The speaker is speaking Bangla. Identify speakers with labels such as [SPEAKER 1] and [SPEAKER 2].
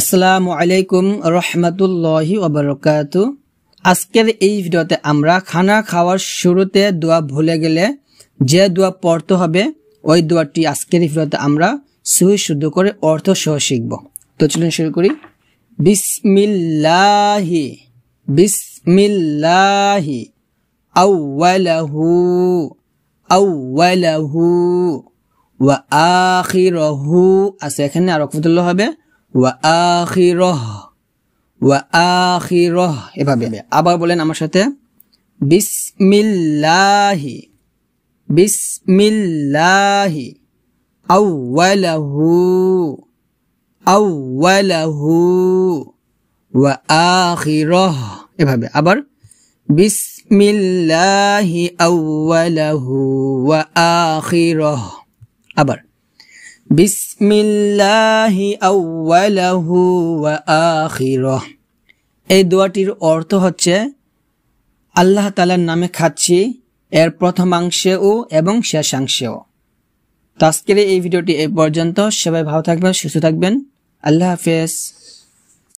[SPEAKER 1] আসসালামু আলাইকুম রহমতুল্লাহি ওবরকাত আজকের এই ভিডিওতে আমরা খানা খাওয়ার শুরুতে দোয়া ভুলে গেলে যে দোয়া পড়তে হবে ওই দোয়াটি আজকের ভিডিওতে আমরা সুই শুদ্ধ করে অর্থ সহ শিখব তো চলুন শুরু করি বিসমিল্লাহি বিসমিল্লাহি আউ্বালাহু আউ্বালাহু ওয়া আখিরহু আছে এখানে আর হবে وآخره وآخره এভাবে আবার বলেন আমার সাথে بسم الله بسم الله أوله أوله وآخره এভাবে আবার بسم الله أوله وآخره আবার بسم الله ওয়া আখিরহ এই দোয়াটির অর্থ হচ্ছে আল্লাহ তালার নামে খাচ্ছি এর প্রথমাংশেও এবং শেষাংশেও তো এই ভিডিওটি এই পর্যন্ত সবাই ভালো থাকবেন সুস্থ থাকবেন আল্লাহ হাফেজ